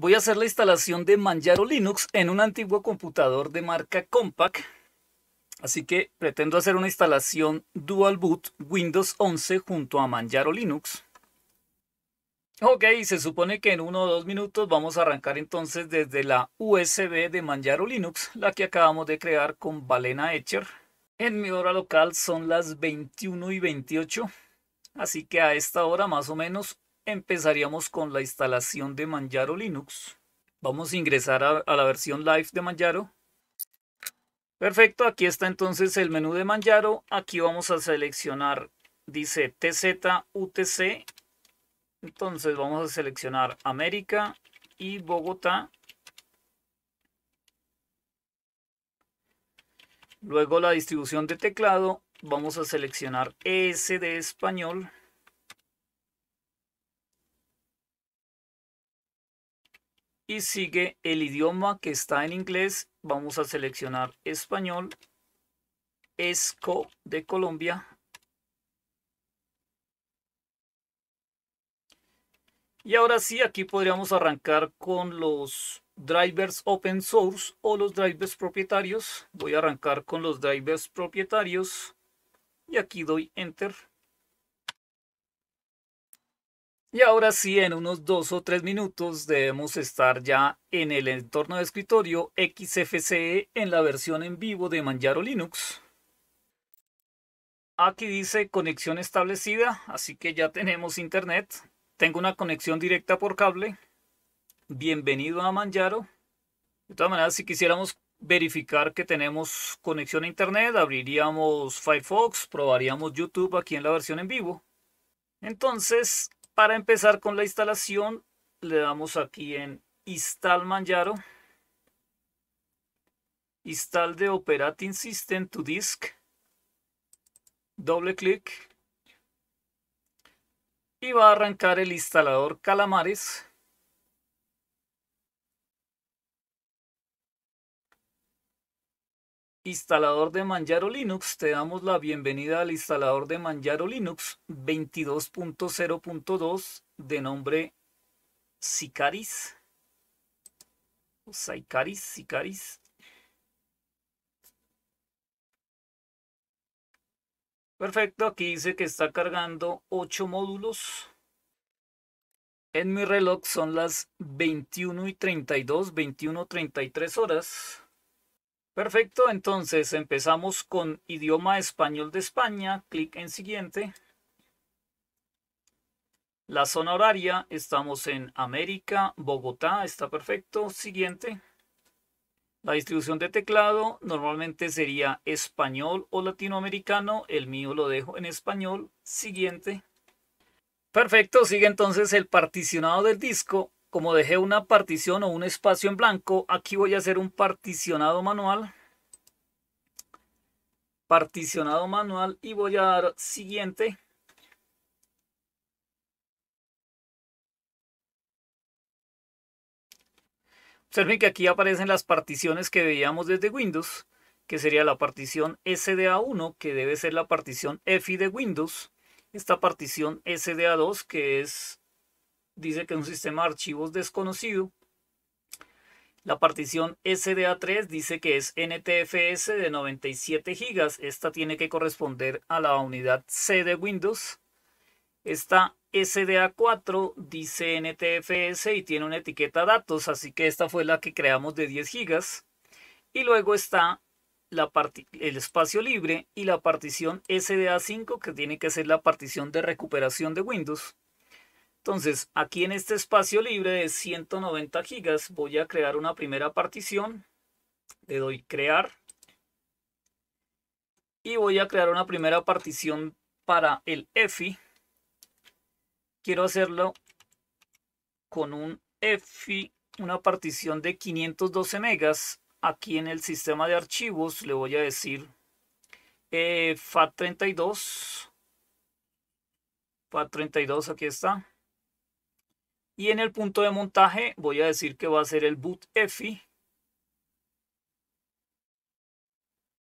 Voy a hacer la instalación de Manjaro Linux en un antiguo computador de marca Compaq. Así que pretendo hacer una instalación Dual Boot Windows 11 junto a Manjaro Linux. Ok, se supone que en uno o dos minutos vamos a arrancar entonces desde la USB de Manjaro Linux, la que acabamos de crear con Balena Etcher. En mi hora local son las 21 y 28, así que a esta hora más o menos empezaríamos con la instalación de Manjaro Linux. Vamos a ingresar a, la versión live de Manjaro. Perfecto, aquí está entonces el menú de Manjaro. Aquí vamos a seleccionar, dice TZ-UTC Entonces vamos a seleccionar América y Bogotá. Luego la distribución de teclado, vamos a seleccionar ES de español. y sigue el idioma que está en inglés. Vamos a seleccionar español, ESCO de Colombia. Y ahora sí, aquí podríamos arrancar con los drivers open source o los drivers propietarios. Voy a arrancar con los drivers propietarios y aquí doy enter. Y ahora sí, en unos dos o tres minutos debemos estar ya en el entorno de escritorio XFCE en la versión en vivo de Manjaro Linux. Aquí dice conexión establecida, así que ya tenemos internet. Tengo una conexión directa por cable. Bienvenido a Manjaro. De todas maneras, si quisiéramos verificar que tenemos conexión a internet, abriríamos Firefox, probaríamos YouTube aquí en la versión en vivo. Entonces, para empezar con la instalación, le damos aquí en Install Manjaro. Install the operating system to disk. Doble clic. Y va a arrancar el instalador Calamares. Instalador de Manjaro Linux, te damos la bienvenida al instalador de Manjaro Linux 22.0.2 de nombre Sicaris. Sicaris, Sicaris. Perfecto, aquí dice que está cargando 8 módulos. En mi reloj son las 21 y 32, 21, horas. Perfecto, entonces empezamos con idioma español de España. Clic en siguiente. La zona horaria, estamos en América, Bogotá, está perfecto. Siguiente. La distribución de teclado normalmente sería español o latinoamericano. El mío lo dejo en español. Siguiente. Perfecto, sigue entonces el particionado del disco como dejé una partición o un espacio en blanco, aquí voy a hacer un particionado manual. Particionado manual y voy a dar siguiente. Observen que aquí aparecen las particiones que veíamos desde Windows, que sería la partición SDA1, que debe ser la partición EFI de Windows. Esta partición SDA2, que es dice que es un sistema de archivos desconocido. La partición SDA3 dice que es NTFS de 97 GB. Esta tiene que corresponder a la unidad C de Windows. Esta SDA4 dice NTFS y tiene una etiqueta datos, así que esta fue la que creamos de 10 GB. Y luego está la el espacio libre y la partición SDA5 que tiene que ser la partición de recuperación de Windows. Entonces, aquí en este espacio libre de 190 gigas, voy a crear una primera partición. Le doy crear. Y voy a crear una primera partición para el EFI. Quiero hacerlo con un EFI, una partición de 512 megas. Aquí en el sistema de archivos le voy a decir FAT32. Eh, FAT32, aquí está. Y en el punto de montaje voy a decir que va a ser el boot EFI.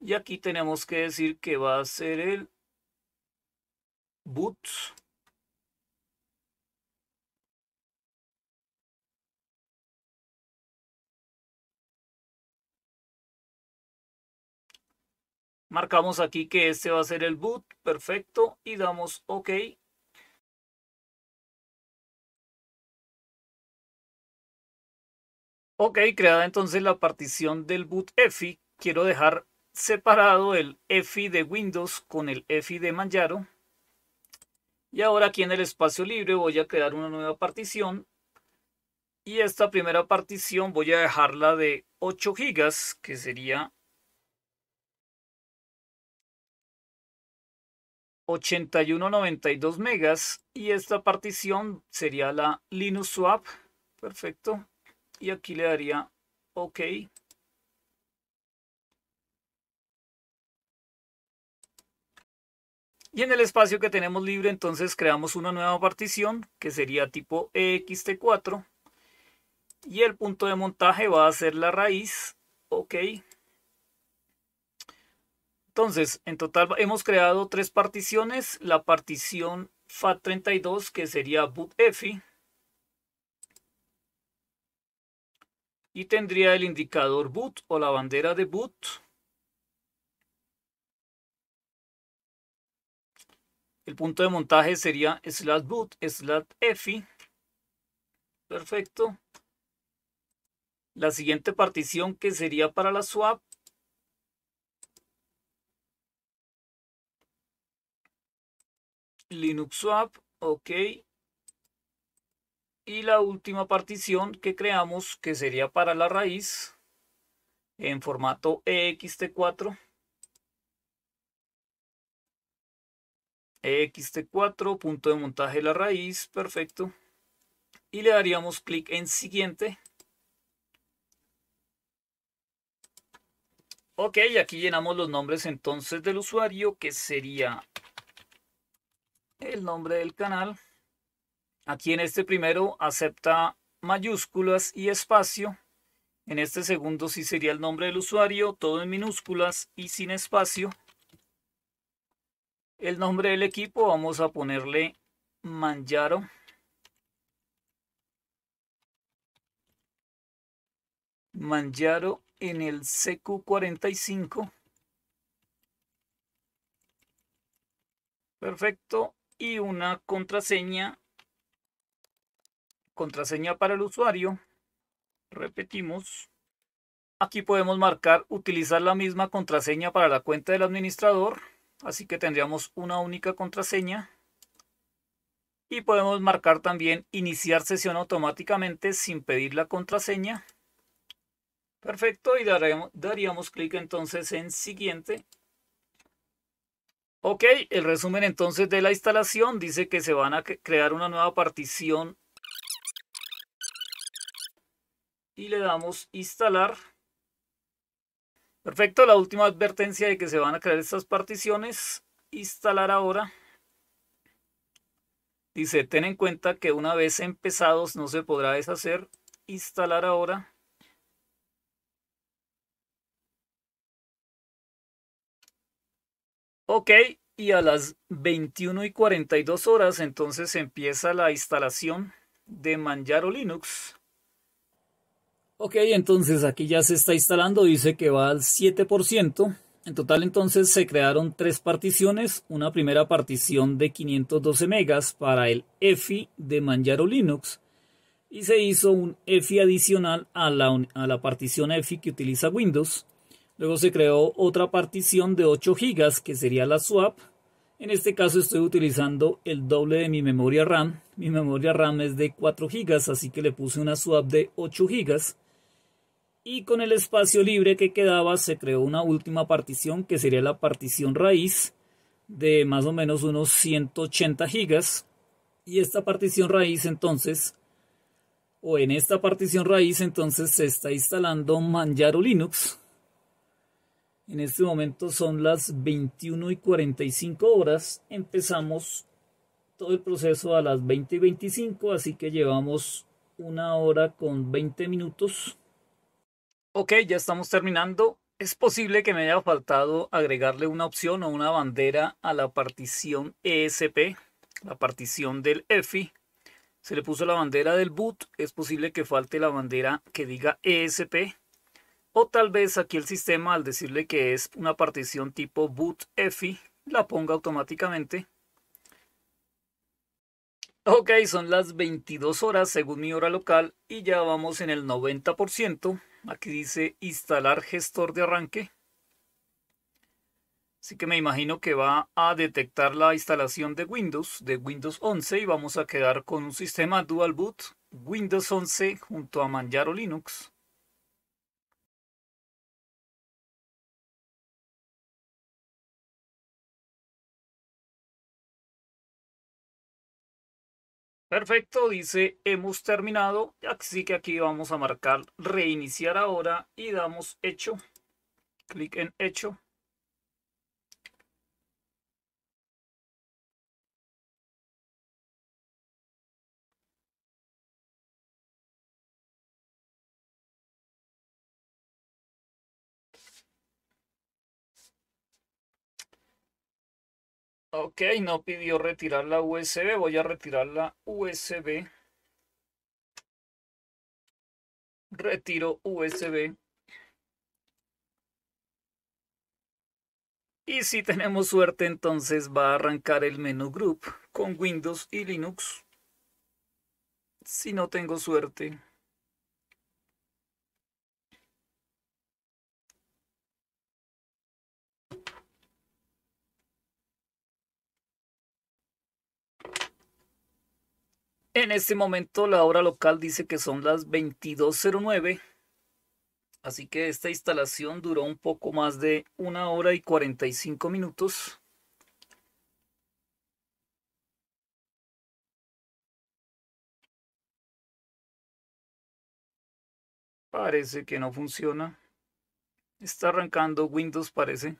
Y aquí tenemos que decir que va a ser el boot Marcamos aquí que este va a ser el boot, perfecto, y damos OK Ok, creada entonces la partición del boot EFI, quiero dejar separado el EFI de Windows con el EFI de Manjaro. Y ahora aquí en el espacio libre voy a crear una nueva partición. Y esta primera partición voy a dejarla de 8 GB, que sería 8192 MB. Y esta partición sería la Linux Swap. Perfecto y aquí le daría OK. Y en el espacio que tenemos libre, entonces creamos una nueva partición que sería tipo ext4. Y el punto de montaje va a ser la raíz. OK. Entonces, en total hemos creado tres particiones. La partición FAT32, que sería bootEFI. y tendría el indicador boot o la bandera de boot. El punto de montaje sería slash boot slash EFI. Perfecto. La siguiente partición que sería para la swap Linux Swap, ok y la última partición que creamos que sería para la raíz en formato ext4 ext4 punto de montaje de la raíz perfecto y le daríamos clic en siguiente ok aquí llenamos los nombres entonces del usuario que sería el nombre del canal Aquí en este primero acepta mayúsculas y espacio. En este segundo sí sería el nombre del usuario, todo en minúsculas y sin espacio. El nombre del equipo vamos a ponerle Manjaro. Manjaro en el CQ45. Perfecto. Y una contraseña contraseña para el usuario. Repetimos. Aquí podemos marcar utilizar la misma contraseña para la cuenta del administrador. Así que tendríamos una única contraseña. Y podemos marcar también iniciar sesión automáticamente sin pedir la contraseña. Perfecto, y daríamos clic entonces en siguiente. Ok, el resumen entonces de la instalación dice que se van a crear una nueva partición y le damos instalar. Perfecto, la última advertencia de que se van a crear estas particiones. Instalar ahora. Dice, ten en cuenta que una vez empezados no se podrá deshacer. Instalar ahora. Ok, y a las 21 y 42 horas entonces empieza la instalación de Manjaro Linux. Ok, entonces aquí ya se está instalando, dice que va al 7%. En total entonces se crearon tres particiones, una primera partición de 512 megas para el EFI de Manjaro Linux y se hizo un EFI adicional a la, a la partición EFI que utiliza Windows. Luego se creó otra partición de 8 GB que sería la swap. En este caso estoy utilizando el doble de mi memoria RAM. Mi memoria RAM es de 4 GB, así que le puse una swap de 8 GB y con el espacio libre que quedaba se creó una última partición que sería la partición raíz de más o menos unos 180 gigas y esta partición raíz entonces o en esta partición raíz entonces se está instalando Manjaro Linux en este momento son las 21 y 45 horas empezamos todo el proceso a las 20 y 25 así que llevamos una hora con 20 minutos Ok, ya estamos terminando. Es posible que me haya faltado agregarle una opción o una bandera a la partición ESP, la partición del EFI. Se le puso la bandera del boot, es posible que falte la bandera que diga ESP. O tal vez aquí el sistema al decirle que es una partición tipo boot EFI, la ponga automáticamente. Ok, son las 22 horas según mi hora local y ya vamos en el 90%. Aquí dice instalar gestor de arranque. Así que me imagino que va a detectar la instalación de Windows, de Windows 11, y vamos a quedar con un sistema Dual Boot Windows 11 junto a Manjaro Linux. Perfecto, dice hemos terminado, así que aquí vamos a marcar reiniciar ahora y damos hecho, clic en hecho. Ok, no pidió retirar la USB. Voy a retirar la USB. Retiro USB. Y si tenemos suerte, entonces va a arrancar el menú Group con Windows y Linux. Si no tengo suerte, En este momento la hora local dice que son las 22.09, así que esta instalación duró un poco más de una hora y 45 minutos. Parece que no funciona. Está arrancando Windows, parece.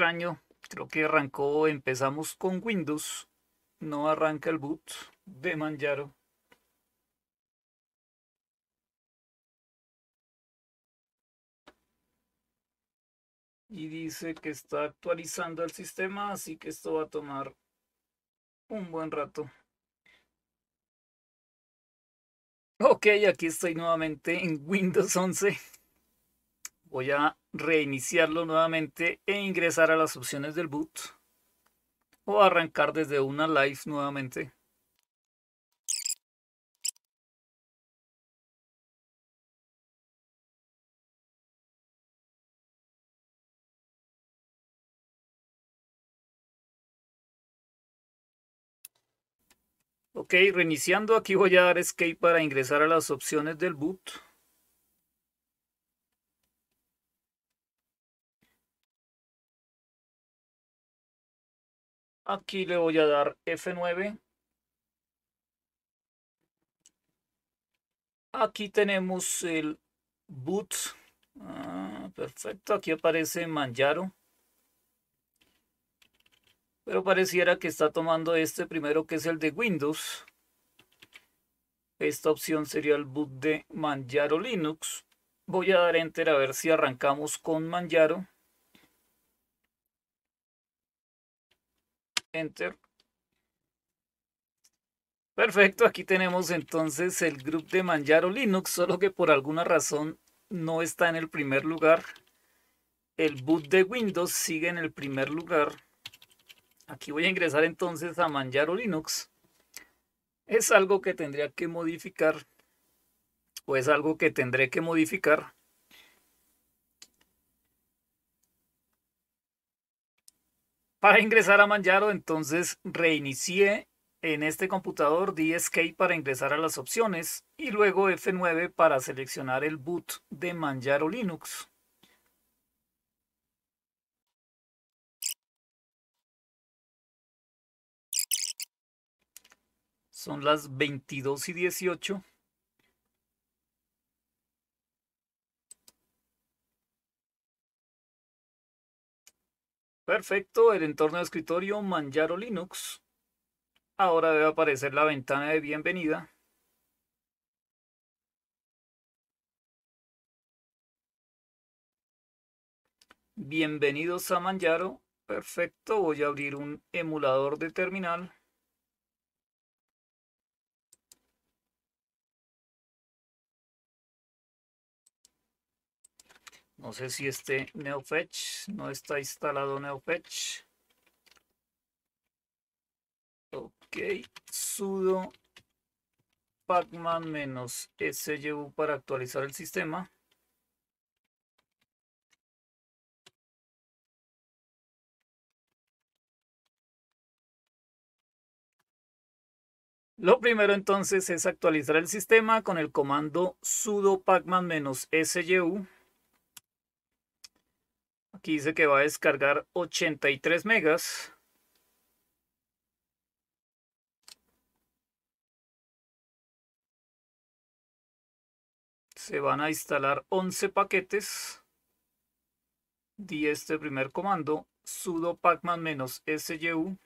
extraño, creo que arrancó, empezamos con Windows, no arranca el boot de Manjaro. Y dice que está actualizando el sistema, así que esto va a tomar un buen rato. Ok, aquí estoy nuevamente en Windows 11. Voy a reiniciarlo nuevamente e ingresar a las opciones del boot o arrancar desde una live nuevamente. Ok, reiniciando aquí voy a dar escape para ingresar a las opciones del boot. Aquí le voy a dar F9. Aquí tenemos el boot. Ah, perfecto, aquí aparece Manjaro. Pero pareciera que está tomando este primero que es el de Windows. Esta opción sería el boot de Manjaro Linux. Voy a dar enter a ver si arrancamos con Manjaro. Enter. Perfecto, aquí tenemos entonces el grupo de Manjaro Linux, solo que por alguna razón no está en el primer lugar. El boot de Windows sigue en el primer lugar. Aquí voy a ingresar entonces a Manjaro Linux. Es algo que tendría que modificar. O es algo que tendré que modificar Para ingresar a Manjaro, entonces reinicie en este computador, DSK para ingresar a las opciones y luego F9 para seleccionar el boot de Manjaro Linux. Son las 22 y 18. Perfecto, el entorno de escritorio Manjaro Linux. Ahora debe aparecer la ventana de bienvenida. Bienvenidos a Manjaro. Perfecto, voy a abrir un emulador de terminal. No sé si este NeoFetch no está instalado NeoFetch. Ok, sudo pacman syu para actualizar el sistema. Lo primero entonces es actualizar el sistema con el comando sudo pacman-syu. Aquí dice que va a descargar 83 megas. Se van a instalar 11 paquetes. Di este primer comando, sudo pacman-syu.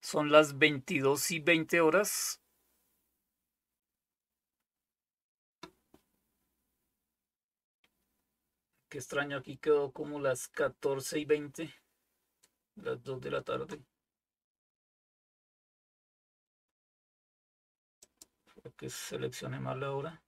Son las 22 y 20 horas. Qué extraño, aquí quedó como las 14 y 20, las 2 de la tarde. que seleccione mal la hora.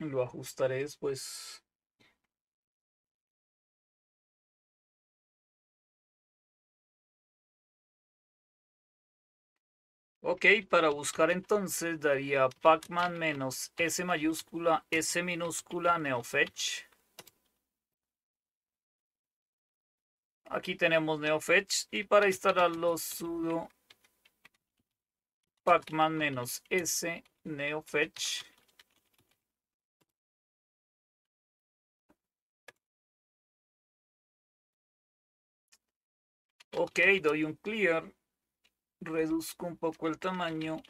Lo ajustaré después. Ok, para buscar entonces daría pacman menos S mayúscula, S minúscula, neofetch. Aquí tenemos neofetch y para instalarlo sudo pacman menos S neofetch. Ok, doy un clear reduzco un poco el tamaño.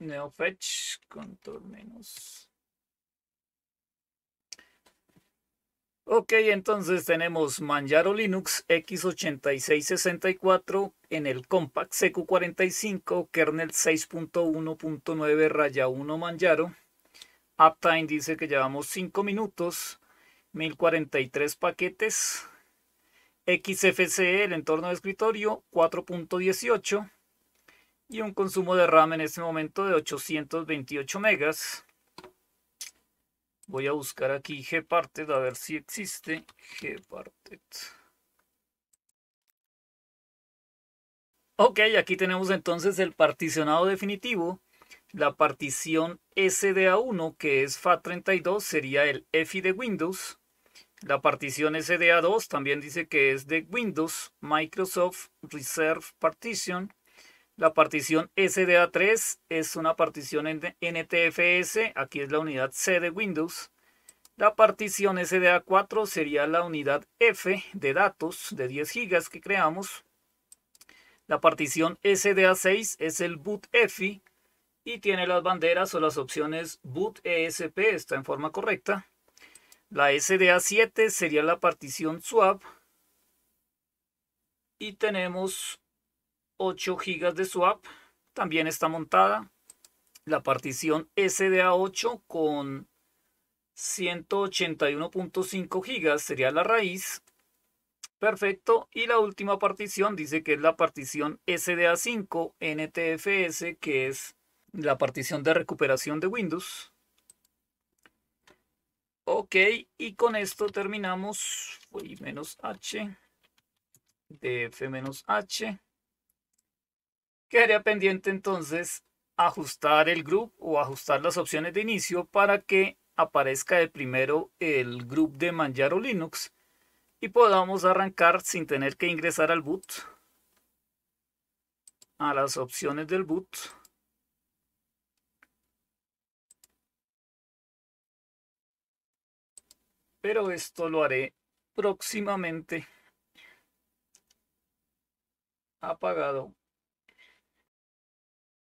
Neofetch, control menos. Ok, entonces tenemos Manjaro Linux x 86 64 en el Compact CQ45, kernel 6.1.9 raya 1 Manjaro. Uptime dice que llevamos 5 minutos, 1043 paquetes. XFCE, el entorno de escritorio, 4.18 y un consumo de RAM en este momento de 828 megas. Voy a buscar aquí Gparted a ver si existe Gparted. Ok, aquí tenemos entonces el particionado definitivo. La partición SDA1, que es FAT32, sería el EFI de Windows. La partición SDA2 también dice que es de Windows, Microsoft Reserve Partition. La partición SDA3 es una partición NTFS, aquí es la unidad C de Windows. La partición SDA4 sería la unidad F de datos de 10 GB que creamos. La partición SDA6 es el boot EFI y tiene las banderas o las opciones boot ESP, está en forma correcta. La SDA7 sería la partición swap. Y tenemos 8 GB de swap. También está montada la partición SDA8 con 181.5 GB sería la raíz. Perfecto. Y la última partición dice que es la partición SDA5 NTFS, que es la partición de recuperación de Windows. Ok, y con esto terminamos. Y menos H. DF menos H. Quedaría pendiente entonces ajustar el group o ajustar las opciones de inicio para que aparezca de primero el group de Manjaro Linux y podamos arrancar sin tener que ingresar al boot a las opciones del boot pero esto lo haré próximamente. Apagado.